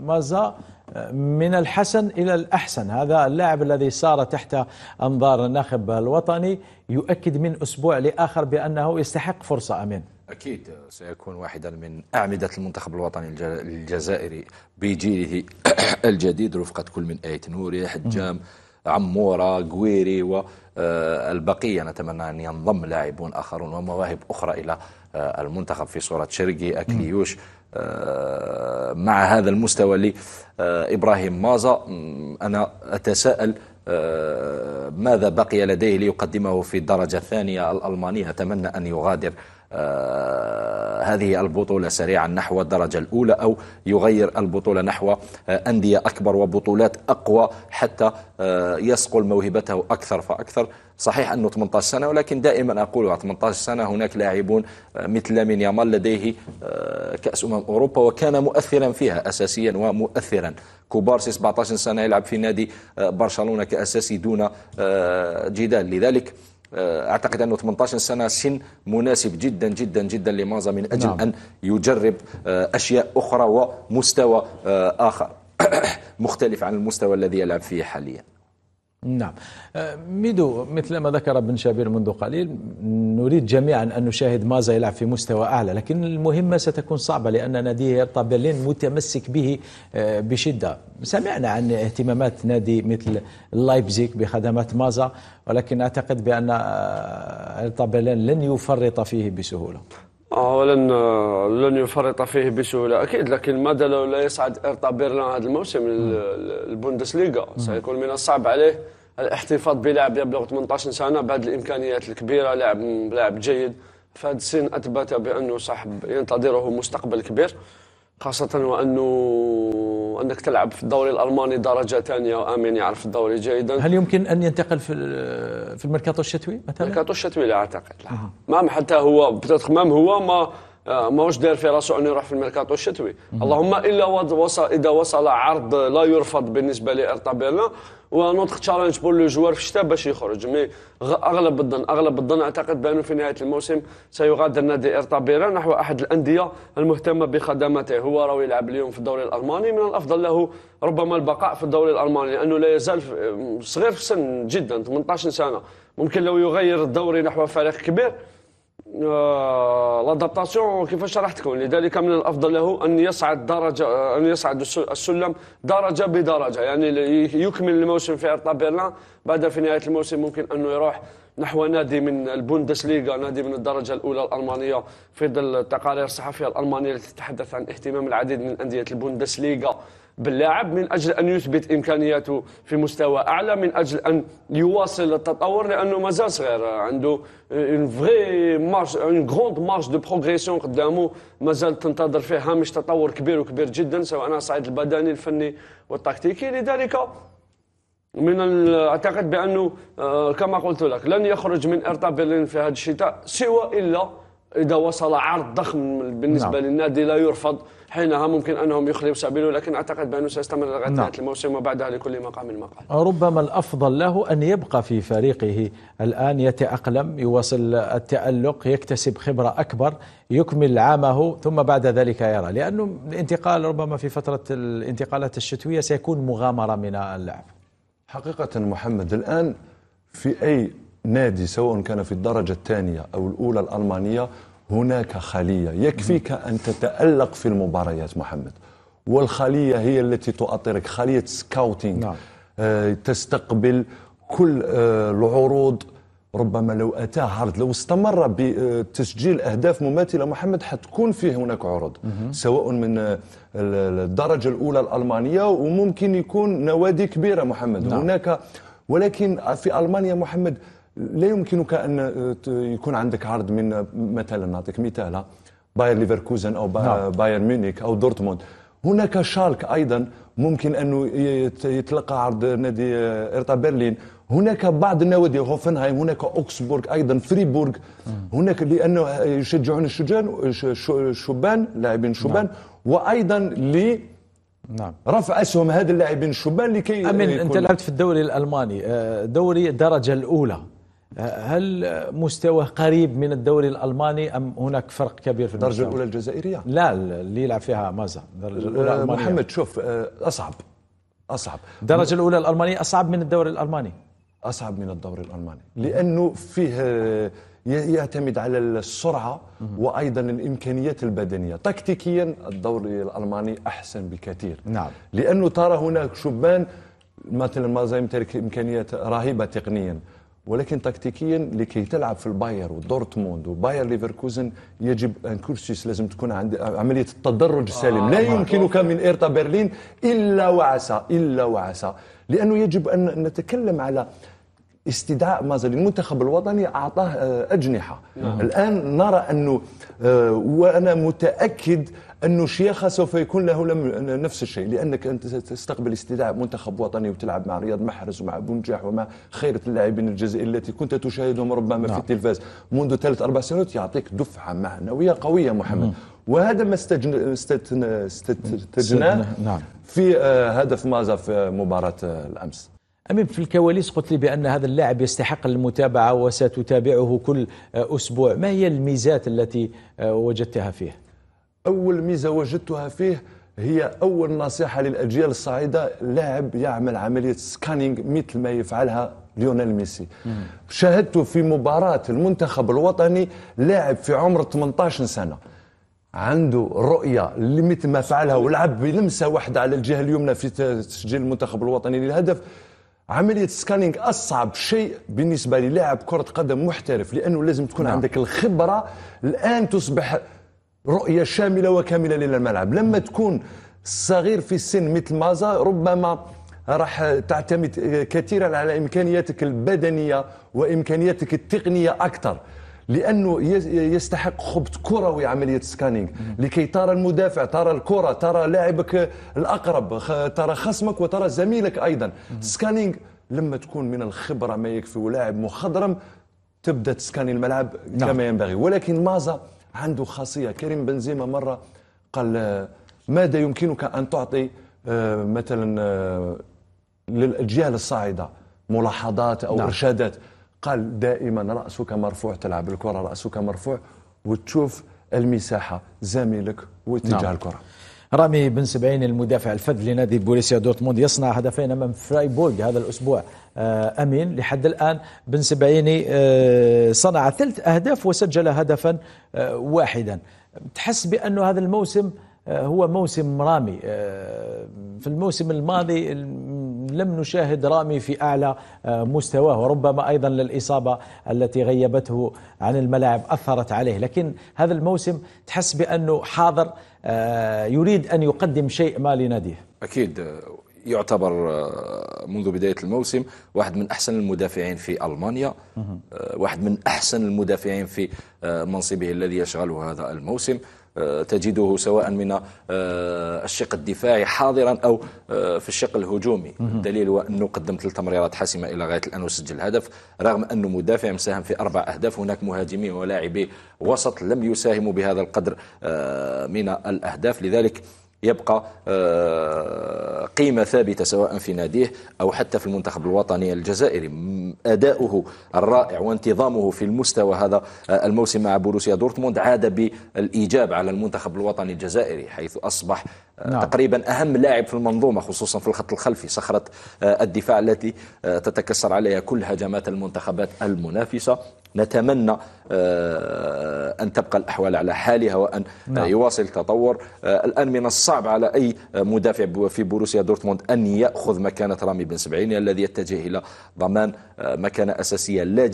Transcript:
مازا من الحسن إلى الأحسن هذا اللاعب الذي سار تحت أنظار الناخب الوطني يؤكد من أسبوع لآخر بأنه يستحق فرصة أمين أكيد سيكون واحدا من أعمدة المنتخب الوطني الجزائري بجيله الجديد رفقة كل من آية نوري حجام عمورة قويري والبقية آه، نتمنى أن ينضم لاعبون آخرون ومواهب أخرى إلى آه، المنتخب في صورة شرقي أكليوش آه، مع هذا المستوى لإبراهيم مازا أنا أتساءل آه، ماذا بقي لديه ليقدمه في الدرجة الثانية الألمانية أتمنى أن يغادر آه، هذه البطولة سريعا نحو الدرجة الأولى أو يغير البطولة نحو آه، أندية أكبر وبطولات أقوى حتى آه، يسقل موهبته أكثر فأكثر صحيح أنه 18 سنة ولكن دائما أقول 18 سنة هناك لاعبون مثل لامين يامال لديه كأس أمم أوروبا وكان مؤثرا فيها أساسيا ومؤثرا كوبارسي 17 سنة يلعب في نادي برشلونة كأساسي دون جدال لذلك آه، اعتقد انه 18 سنه سن مناسب جدا جدا جدا لمازا من اجل نعم. ان يجرب آه، اشياء اخرى ومستوى آه، اخر مختلف عن المستوى الذي يلعب فيه حاليا نعم أه، ميدو مثل ما ذكر ابن شابير منذ قليل نريد جميعا أن نشاهد مازا يلعب في مستوى أعلى لكن المهمة ستكون صعبة لأن نادي هيرتا برلين متمسك به أه، بشدة سمعنا عن اهتمامات نادي مثل لايبزيك بخدمات مازا ولكن أعتقد بأن هيرتا أه، برلين لن يفرط فيه بسهولة آه، ولن آه، لن يفرط فيه بسهوله اكيد لكن ماذا لو لا يصعد ارتا بيرلان هذا الموسم البوندسليغا سيكون من الصعب عليه الاحتفاظ بلاعب يبلغ 18 سنه بعد الامكانيات الكبيره لاعب لاعب جيد فهذا السن اثبت بانه صاحب ينتظره مستقبل كبير خاصه وانه انه انك تلعب في الدوري الالماني درجه ثانيه وامين يعرف الدوري جيدا هل يمكن ان ينتقل في في الميركاتو الشتوي مثلا؟ الميركاتو الشتوي لا اعتقد لا. آه. ما حتى هو مام هو ما آه، ماهوش داير في راسه انه يروح في الميركاتو الشتوي اللهم الا وصل اذا وصل عرض لا يرفض بالنسبه لارتا بيرنا ونطق تشالنج بول لو جوار في الشتاء باش يخرج مي اغلب الظن اغلب الظن اعتقد بانه في نهايه الموسم سيغادر نادي ارتا نحو احد الانديه المهتمه بخدماته هو راه يلعب اليوم في الدوري الالماني من الافضل له ربما البقاء في الدوري الالماني لانه لا يزال صغير في السن جدا 18 سنه ممكن لو يغير الدوري نحو فريق كبير لادابتاسيون آه، كيفاش شرحت لكم لذلك من الافضل له ان يصعد درجه آه، ان يصعد السلم درجه بدرجه يعني يكمل الموسم في ارتا بيرلان بعد في نهايه الموسم ممكن انه يروح نحو نادي من البوندسليغا نادي من الدرجه الاولى الالمانيه في ظل التقارير الصحفيه الالمانيه التي تتحدث عن اهتمام العديد من انديه البوندسليغا باللاعب من اجل ان يثبت امكانياته في مستوى اعلى من اجل ان يواصل التطور لانه مازال صغير عنده اون فغي مارش اون غروند مارش دو بروغريسيون قدامه مازال تنتظر فيه هامش تطور كبير وكبير جدا سواء على الصعيد البدني الفني والتكتيكي لذلك من اعتقد بانه آه، كما قلت لك لن يخرج من ارتا برلين في هذا الشتاء سوى الا إذا وصل عرض ضخم بالنسبة نعم. للنادي لا يرفض حينها ممكن أنهم يخلوا سبيله لكن أعتقد بأنه سيستمر لغاية نعم. نهايه الموسم وبعدها لكل مقام مقال ربما الأفضل له أن يبقى في فريقه الآن يتأقلم يواصل التألق يكتسب خبرة أكبر يكمل عامه ثم بعد ذلك يرى لأنه الانتقال ربما في فترة الانتقالات الشتوية سيكون مغامرة من اللاعب حقيقة محمد الآن في أي نادي سواء كان في الدرجة الثانية أو الأولى الألمانية هناك خلية يكفيك أن تتألق في المباريات محمد والخلية هي التي تؤطرك خلية سكاوتينج نعم. آه، تستقبل كل آه، العروض ربما لو أتاه عرض لو استمر بتسجيل آه، أهداف مماثلة محمد حتكون فيه هناك عروض مم. سواء من الدرجة الأولى الألمانية وممكن يكون نوادي كبيرة محمد نعم. هناك ولكن في ألمانيا محمد لا يمكنك ان آه، يكون عندك عرض من آه، مثلا نعطيك مثال باير ليفركوزن او نعم. باير ميونيك او دورتموند هناك شالك ايضا ممكن انه يتلقى عرض نادي آه، ارتا برلين هناك بعض النوادي هوفنهايم هناك اوكسبورغ ايضا فريبورغ هناك لانه يشجعون الشجان شبان لاعبين شبان نعم. وايضا ل نعم رفع اسهم هذا اللاعبين الشبان لكي امين انت لعبت في الدوري الالماني دوري الدرجه الاولى هل مستواه قريب من الدوري الالماني ام هناك فرق كبير في المستوى؟ الدرجه الاولى الجزائريه لا اللي يلعب فيها مازا الدرجه الاولى الالمانيه أه، محمد شوف أه، اصعب اصعب الدرجه الاولى الالمانيه اصعب من الدوري الالماني اصعب من الدوري الالماني لانه فيه يعتمد على السرعه وايضا الامكانيات البدنيه تكتيكيا الدوري الالماني احسن بكثير نعم لانه ترى هناك شبان مثلا مازا يمتلك امكانيات رهيبه تقنيا ولكن تكتيكيا لكي تلعب في الباير ودورتموند وباير ليفركوزن يجب ان كورسيس لازم تكون عند عمليه التدرج السالم آه لا يمكنك من ايرتا برلين الا وعسى الا وعسى لانه يجب ان نتكلم على استدعاء مازال المنتخب الوطني اعطاه آه، اجنحه نعم. الان نرى انه آه، وانا متاكد انه شيخه سوف يكون له نفس الشيء لانك انت تستقبل استدعاء منتخب وطني وتلعب مع رياض محرز ومع بنجاح ومع خيره اللاعبين الجزائريين التي كنت تشاهدهم ربما نعم. في التلفاز منذ ثلاث اربع سنوات يعطيك دفعه معنويه قويه محمد مم. وهذا ما استجن... استتنا... استتجناه نعم. في آه، هدف مازا في مباراه الامس أمين في الكواليس قلت لي بأن هذا اللاعب يستحق المتابعة وستتابعه كل آه، أسبوع ما هي الميزات التي آه، وجدتها فيه؟ أول ميزة وجدتها فيه هي أول نصيحة للأجيال الصاعدة لاعب يعمل عملية سكانينج مثل ما يفعلها ليونيل ميسي شاهدته في مباراة المنتخب الوطني لاعب في عمر 18 سنة عنده رؤية مثل ما فعلها ولعب بلمسة واحدة على الجهة اليمنى في تسجيل المنتخب الوطني للهدف عملية سكانينغ أصعب شيء بالنسبة للاعب كرة قدم محترف لأنه لازم تكون نعم. عندك الخبرة الآن تصبح رؤية شاملة وكاملة للملعب لما تكون صغير في السن مثل مازا ربما راح تعتمد كثيرا على إمكانياتك البدنية وإمكانياتك التقنية أكثر لانه يستحق خبط كروي عمليه سكانينغ لكي ترى المدافع ترى الكره ترى لاعبك الاقرب ترى خصمك وترى زميلك ايضا سكانينغ لما تكون من الخبره ما يكفي ولاعب مخضرم تبدا تسكاني الملعب نعم. كما ينبغي ولكن مازا عنده خاصيه كريم بنزيما مره قال ماذا يمكنك ان تعطي آه، مثلا آه، للاجيال الصاعده ملاحظات او نعم. ارشادات قال دائما رأسك مرفوع تلعب الكرة رأسك مرفوع وتشوف المساحة زميلك واتجاه نعم. الكرة رامي بن سبعين المدافع الفذ لنادي بوليسيا دورتموند يصنع هدفين امام فرايبورغ هذا الاسبوع آه، امين لحد الان بن سبعيني آه، صنع ثلاث اهداف وسجل هدفا آه، واحدا تحس بانه هذا الموسم هو موسم رامي في الموسم الماضي لم نشاهد رامي في أعلى آه، مستواه وربما أيضا للإصابة التي غيبته عن الملاعب أثرت عليه لكن هذا الموسم تحس بأنه حاضر آه، يريد أن يقدم شيء ما لناديه أكيد آه، يعتبر منذ بداية الموسم واحد من أحسن المدافعين في ألمانيا واحد من أحسن المدافعين في منصبه الذي يشغله هذا الموسم تجده سواء من آه، الشق الدفاعي حاضرا أو آه، في الشق الهجومي الدليل هو أنه قدم ثلاث تمريرات حاسمة إلى غاية الآن وسجل هدف رغم أنه مدافع مساهم في أربع أهداف هناك مهاجمين ولاعبي وسط لم يساهموا بهذا القدر آه، من الأهداف لذلك يبقى آه، قيمة ثابتة سواء في ناديه أو حتى في المنتخب الوطني الجزائري أداؤه الرائع وانتظامه في المستوى هذا آه، الموسم مع بروسيا دورتموند عاد بالإيجاب على المنتخب الوطني الجزائري حيث أصبح آه، نعم. تقريبا أهم لاعب في المنظومة خصوصا في الخط الخلفي صخرة الدفاع التي تتكسر عليها كل هجمات المنتخبات المنافسة نتمنى آه، أن تبقى الأحوال على حالها وأن آه، نعم. يواصل التطور آه، الآن من الصعب على أي مدافع في بوروسيا دورتموند أن يأخذ مكانة رامي بن سبعين الذي يتجه إلى ضمان مكانة أساسية لا